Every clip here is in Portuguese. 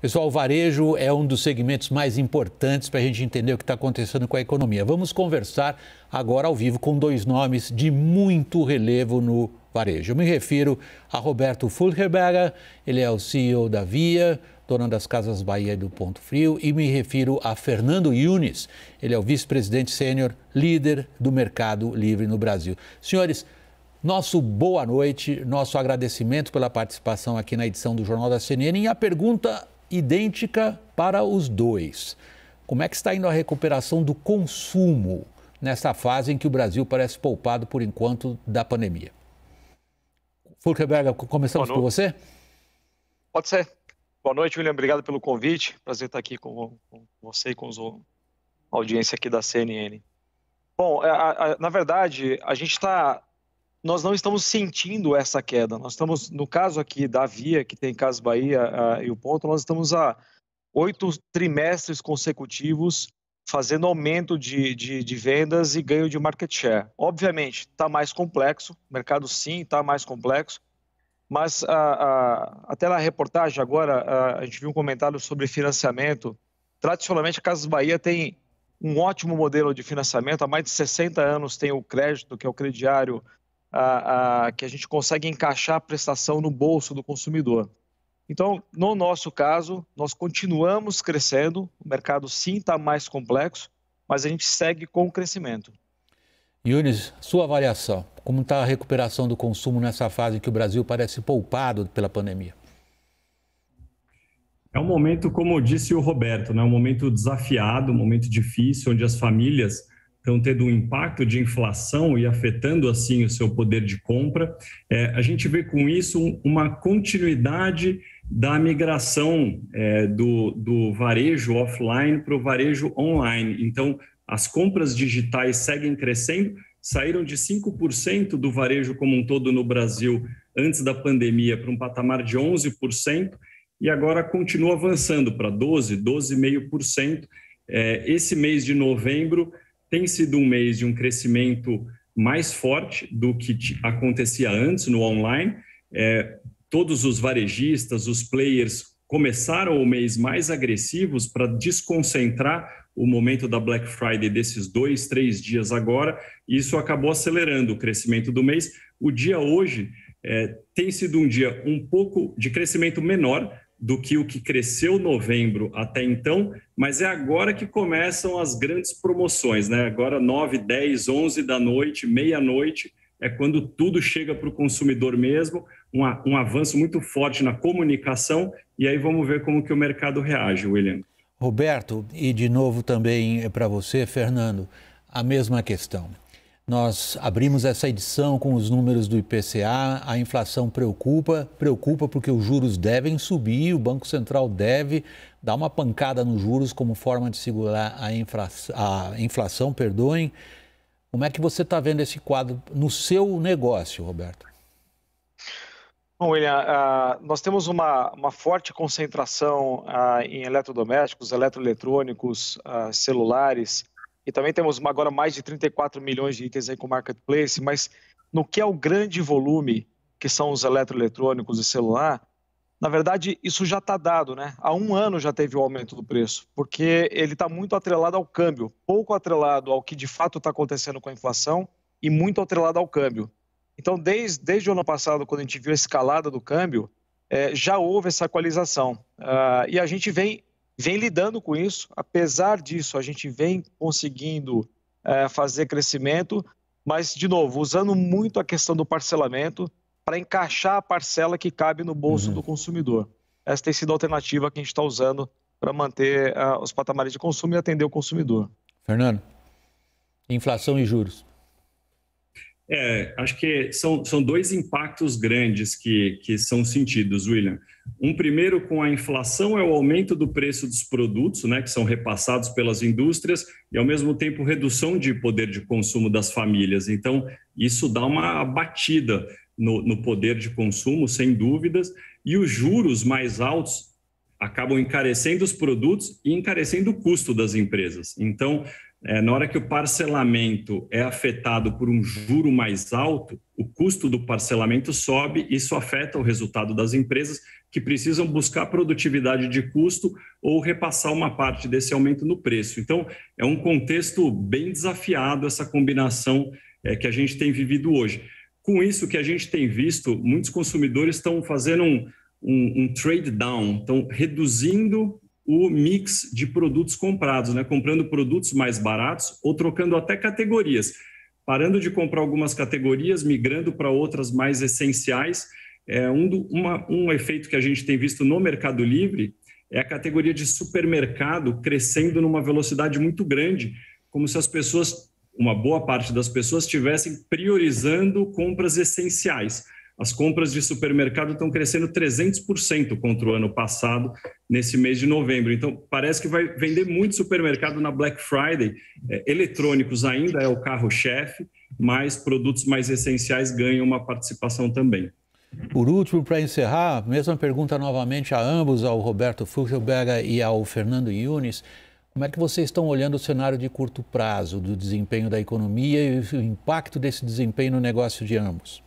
Pessoal, o varejo é um dos segmentos mais importantes para a gente entender o que está acontecendo com a economia. Vamos conversar agora ao vivo com dois nomes de muito relevo no varejo. Eu me refiro a Roberto Fulherberger, ele é o CEO da Via, dona das Casas Bahia e do Ponto Frio, e me refiro a Fernando Yunes, ele é o vice-presidente sênior, líder do Mercado Livre no Brasil. Senhores, nosso boa noite, nosso agradecimento pela participação aqui na edição do Jornal da CNN e a pergunta idêntica para os dois. Como é que está indo a recuperação do consumo nessa fase em que o Brasil parece poupado por enquanto da pandemia? Fulkerberger, começamos por você? Pode ser. Boa noite, William. Obrigado pelo convite. Prazer estar aqui com, com você e com a audiência aqui da CNN. Bom, é, a, a, na verdade, a gente está nós não estamos sentindo essa queda. Nós estamos, no caso aqui da Via, que tem Casas Bahia a, e o Ponto, nós estamos há oito trimestres consecutivos fazendo aumento de, de, de, vendas e ganho de market share. Obviamente, está mais complexo, o mercado sim está mais complexo, mas a, a, até na reportagem agora, a, a gente viu um comentário sobre financiamento. Tradicionalmente, a Casas Bahia tem um ótimo modelo de financiamento, há mais de 60 anos tem o crédito, que é o crediário a, a, que a gente consegue encaixar a prestação no bolso do consumidor. Então, no nosso caso, nós continuamos crescendo, o mercado sim está mais complexo, mas a gente segue com o crescimento. Yunis, sua avaliação, como está a recuperação do consumo nessa fase em que o Brasil parece poupado pela pandemia? É um momento, como disse o Roberto, né? um momento desafiado, um momento difícil, onde as famílias estão tendo um impacto de inflação e afetando assim o seu poder de compra. É, a gente vê com isso uma continuidade da migração é, do, do varejo offline para o varejo online. Então, as compras digitais seguem crescendo, saíram de 5% do varejo como um todo no Brasil antes da pandemia para um patamar de 11% e agora continua avançando para 12, 12,5%. É, esse mês de novembro tem sido um mês de um crescimento mais forte do que acontecia antes no online. É, todos os varejistas, os players começaram o mês mais agressivos para desconcentrar o momento da Black Friday desses dois, três dias agora. E isso acabou acelerando o crescimento do mês. O dia hoje é, tem sido um dia um pouco de crescimento menor, do que o que cresceu novembro até então, mas é agora que começam as grandes promoções, né? Agora 9, 10, 11 da noite, meia-noite, é quando tudo chega para o consumidor mesmo, um, um avanço muito forte na comunicação, e aí vamos ver como que o mercado reage, William. Roberto, e de novo também é para você, Fernando, a mesma questão. Nós abrimos essa edição com os números do IPCA. A inflação preocupa, preocupa porque os juros devem subir, o Banco Central deve dar uma pancada nos juros como forma de segurar a, a inflação. Perdoem. Como é que você está vendo esse quadro no seu negócio, Roberto? Bom, William, uh, nós temos uma, uma forte concentração uh, em eletrodomésticos, eletroeletrônicos, uh, celulares e também temos agora mais de 34 milhões de itens aí com marketplace, mas no que é o grande volume, que são os eletroeletrônicos e celular, na verdade, isso já está dado, né? Há um ano já teve o aumento do preço, porque ele está muito atrelado ao câmbio, pouco atrelado ao que de fato está acontecendo com a inflação e muito atrelado ao câmbio. Então, desde, desde o ano passado, quando a gente viu a escalada do câmbio, é, já houve essa equalização. Uh, e a gente vem vem lidando com isso. Apesar disso, a gente vem conseguindo é, fazer crescimento, mas, de novo, usando muito a questão do parcelamento para encaixar a parcela que cabe no bolso uhum. do consumidor. Essa tem sido a alternativa que a gente está usando para manter uh, os patamares de consumo e atender o consumidor. Fernando, inflação e juros. É, acho que são, são dois impactos grandes que, que são sentidos, William. Um primeiro com a inflação é o aumento do preço dos produtos, né, que são repassados pelas indústrias e ao mesmo tempo redução de poder de consumo das famílias. Então, isso dá uma batida no, no poder de consumo, sem dúvidas, e os juros mais altos acabam encarecendo os produtos e encarecendo o custo das empresas. Então, é, na hora que o parcelamento é afetado por um juro mais alto, o custo do parcelamento sobe, isso afeta o resultado das empresas que precisam buscar produtividade de custo ou repassar uma parte desse aumento no preço. Então, é um contexto bem desafiado essa combinação é, que a gente tem vivido hoje. Com isso que a gente tem visto, muitos consumidores estão fazendo um, um, um trade down, estão reduzindo o mix de produtos comprados, né? comprando produtos mais baratos ou trocando até categorias, parando de comprar algumas categorias, migrando para outras mais essenciais. É um, do, uma, um efeito que a gente tem visto no Mercado Livre é a categoria de supermercado crescendo numa velocidade muito grande, como se as pessoas, uma boa parte das pessoas, estivessem priorizando compras essenciais. As compras de supermercado estão crescendo 300% contra o ano passado, nesse mês de novembro. Então, parece que vai vender muito supermercado na Black Friday. É, eletrônicos ainda é o carro-chefe, mas produtos mais essenciais ganham uma participação também. Por último, para encerrar, mesma pergunta novamente a ambos, ao Roberto Fuchsberger e ao Fernando Yunis. Como é que vocês estão olhando o cenário de curto prazo do desempenho da economia e o impacto desse desempenho no negócio de ambos?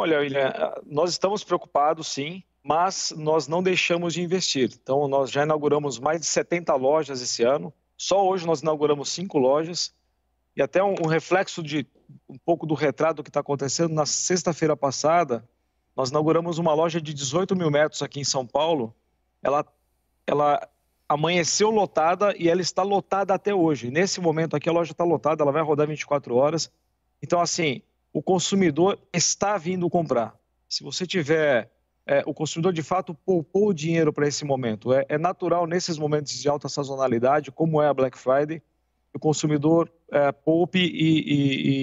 Olha, William, eh, nós estamos preocupados sim, mas nós não deixamos de investir. Então, nós já inauguramos mais de 70 lojas esse ano. Só hoje nós inauguramos cinco lojas. E até um, reflexo de um pouco do retrato que está acontecendo, na sexta-feira passada, nós inauguramos uma loja de 18 mil metros aqui em São Paulo. Ela, ela amanheceu lotada e ela está lotada até hoje. Nesse momento aqui, a loja está lotada, ela vai rodar 24 horas. Então, assim, o consumidor está vindo comprar. Se você tiver. É, o consumidor de fato poupou dinheiro para esse momento. É, é, natural nesses momentos de alta sazonalidade, como é a Black Friday, o consumidor é, poupe e,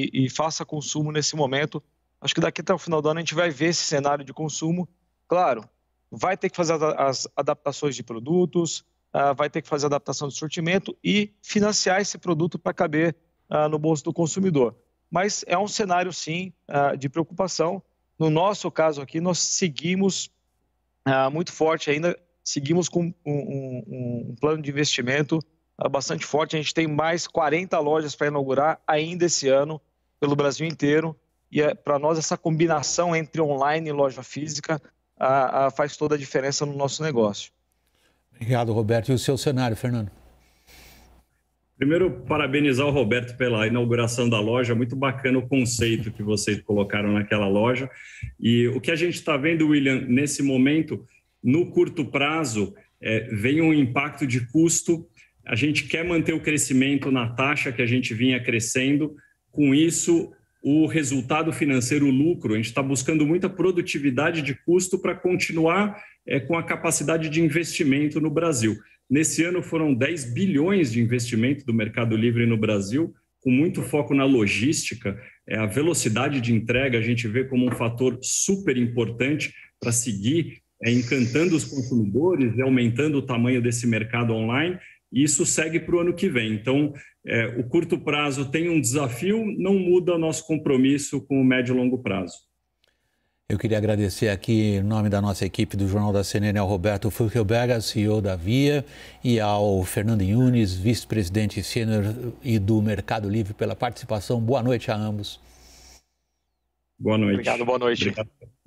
e, e, e faça consumo nesse momento. Acho que daqui até o final do ano a gente vai ver esse cenário de consumo. Claro, vai ter que fazer as adaptações de produtos, ah, vai ter que fazer adaptação de sortimento e financiar esse produto para caber ah, no bolso do consumidor mas é um cenário, sim, ah, de preocupação. No nosso caso aqui, nós seguimos ah, muito forte ainda, seguimos com um, plano de investimento ah, bastante forte. A gente tem mais 40 lojas para inaugurar ainda esse ano, pelo Brasil inteiro. E é, para nós, essa combinação entre online e loja física faz toda a diferença no nosso negócio. Obrigado, Roberto. E o seu cenário, Fernando? Primeiro, parabenizar o Roberto pela inauguração da loja. Muito bacana o conceito que vocês colocaram naquela loja. E o que a gente está vendo, William, nesse momento, no curto prazo, é, vem um impacto de custo. A gente quer manter o crescimento na taxa que a gente vinha crescendo. Com isso, o resultado financeiro, o lucro. A gente está buscando muita produtividade de custo para continuar é, com a capacidade de investimento no Brasil. Nesse ano foram 10 bilhões de investimento do Mercado Livre no Brasil, com muito foco na logística. É, a velocidade de entrega a gente vê como um fator super importante para seguir é, encantando os consumidores e aumentando o tamanho desse mercado online. E isso segue para o ano que vem. Então, é, o curto prazo tem um desafio, não muda nosso compromisso com o médio e longo prazo. Eu queria agradecer aqui, em nome da nossa equipe do Jornal da CNN, ao Roberto Fulkelberger, CEO da Via, e ao Fernando Yunes, vice-presidente sênior e do Mercado Livre, pela participação. Boa noite a ambos. Boa noite. Obrigado, boa noite. Obrigado.